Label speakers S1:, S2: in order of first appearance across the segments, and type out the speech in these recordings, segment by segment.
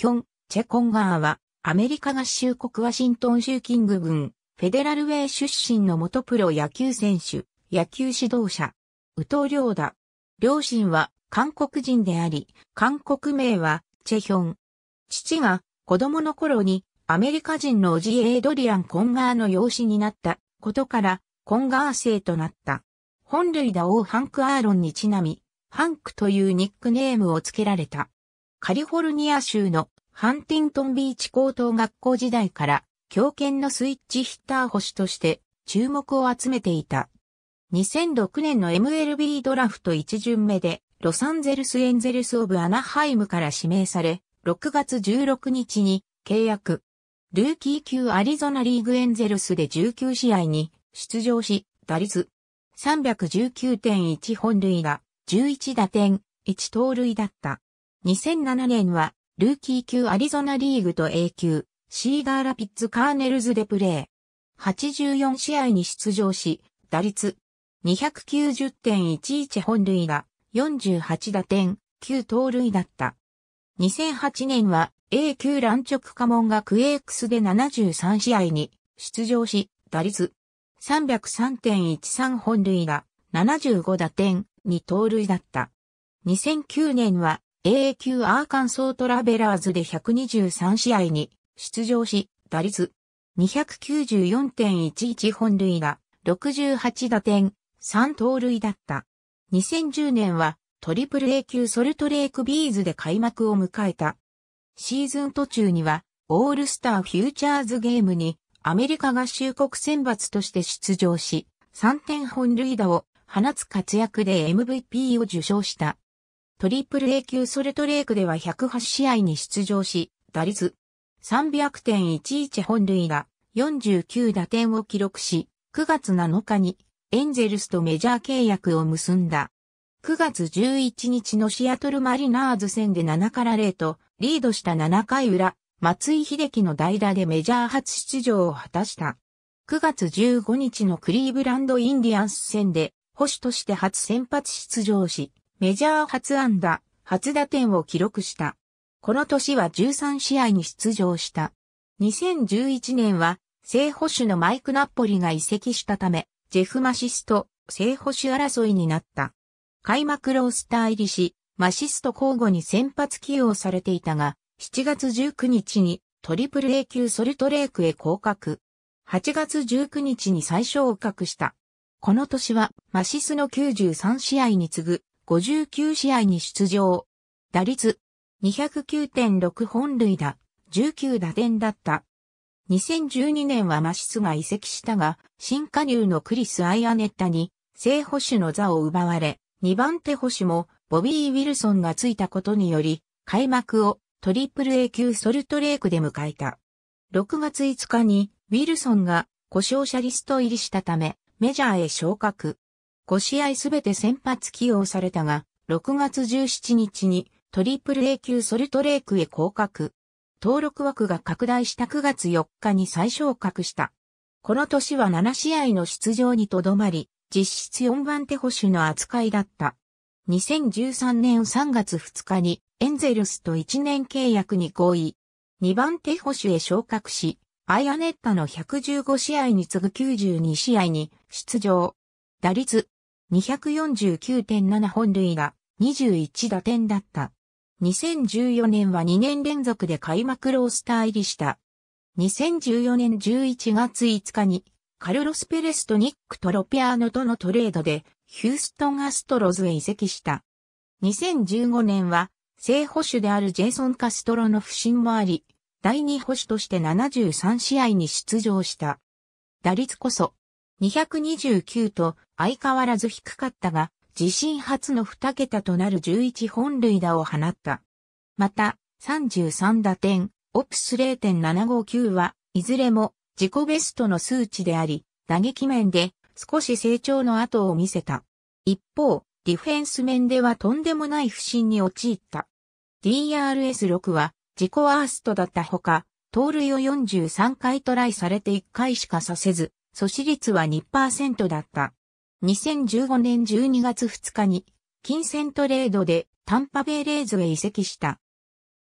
S1: ヒョン・チェコンガーは、アメリカ合衆国ワシントン州キング軍、フェデラルウェイ出身の元プロ野球選手、野球指導者、ウトリョーだ。両親は韓国人であり、韓国名はチェヒョン。父が子供の頃にアメリカ人のおじエイドリアン・コンガーの養子になったことから、コンガー生となった。本類打王ハンク・アーロンにちなみ、ハンクというニックネームを付けられた。カリフォルニア州のハンティントンビーチ高等学校時代から強肩のスイッチヒッター星として注目を集めていた。2006年の MLB ドラフト1巡目でロサンゼルスエンゼルスオブアナハイムから指名され、6月16日に契約。ルーキー級アリゾナリーグエンゼルスで19試合に出場し、打率319.1本塁打、11打点、1盗塁だった。2007年はルーキー級アリゾナリーグと A 級、シーガーラピッツカーネルズでプレー。84試合に出場し、打率290.11本塁打、48打点、9盗塁だった。2008年は A 級乱直家門がクエークスで73試合に出場し、打率303.13本塁打、75打点、2盗塁だった。2009年は a q アーカンソートラベラーズで123試合に出場し、打率294.11本塁打、68打点、3盗塁だった。2010年はトリプル A 級ソルトレークビーズで開幕を迎えた。シーズン途中にはオールスターフューチャーズゲームにアメリカ合衆国選抜として出場し、3点本塁打を放つ活躍で MVP を受賞した。トリプル A 級ソルトレークでは108試合に出場し、打率300.11本塁打49打点を記録し、9月7日にエンゼルスとメジャー契約を結んだ。9月11日のシアトルマリナーズ戦で7から0とリードした7回裏、松井秀樹の代打でメジャー初出場を果たした。9月15日のクリーブランドインディアンス戦で、保守として初先発出場し、メジャー初安打、初打点を記録した。この年は13試合に出場した。2011年は、正捕手のマイク・ナッポリが移籍したため、ジェフ・マシスト、正捕手争いになった。開幕ロースター入りし、マシスト交互に先発起用されていたが、7月19日にトリプル A 級ソルトレークへ降格。8月19日に最初を格した。この年はマシスの93試合に次ぐ59試合に出場。打率、209.6本塁打、19打点だった。2012年はマシスが移籍したが、新加入のクリス・アイアネッタに、正捕手の座を奪われ、2番手捕手も、ボビー・ウィルソンがついたことにより、開幕をトリプル A 級ソルトレークで迎えた。6月5日に、ウィルソンが故障者リスト入りしたため、メジャーへ昇格。5試合すべて先発起用されたが、6月17日にトリプル A 級ソルトレークへ降格。登録枠が拡大した9月4日に再昇格した。この年は7試合の出場にとどまり、実質4番手保守の扱いだった。2013年3月2日にエンゼルスと1年契約に合意。2番手保守へ昇格し、アイアネッタの115試合に次ぐ92試合に出場。打率249.7本塁打、21打点だった。2014年は2年連続で開幕ロースター入りした。2014年11月5日に、カルロス・ペレスとニック・トロピアーノとのトレードで、ヒューストン・アストロズへ移籍した。2015年は、正捕手であるジェイソン・カストロの不振もあり、第2捕手として73試合に出場した。打率こそ、229と相変わらず低かったが、自身初の2桁となる11本塁打を放った。また、33打点、オプス0.759は、いずれも自己ベストの数値であり、打撃面で少し成長の後を見せた。一方、ディフェンス面ではとんでもない不振に陥った。DRS6 は自己ワーストだったほか、盗塁を43回トライされて1回しかさせず、阻止率は2%だった。2015年12月2日に、金銭トレードでタンパベイレーズへ移籍した。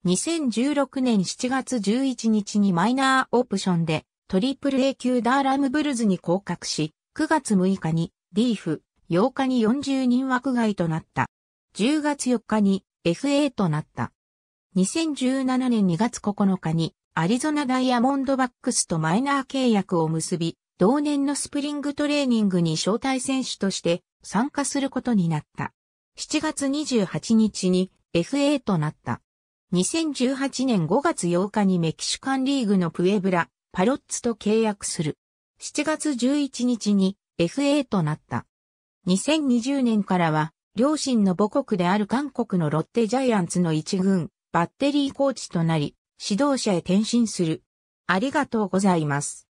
S1: 2016年7月11日にマイナーオプションでトリプル A 級ダーラムブルズに降格し、9月6日にリーフ、8日に40人枠外となった。10月4日に FA となった。2017年2月9日にアリゾナダイヤモンドバックスとマイナー契約を結び、同年のスプリングトレーニングに招待選手として参加することになった。7月28日に FA となった。2018年5月8日にメキシカンリーグのプエブラ、パロッツと契約する。7月11日に FA となった。2020年からは、両親の母国である韓国のロッテジャイアンツの一軍、バッテリーコーチとなり、指導者へ転身する。ありがとうございます。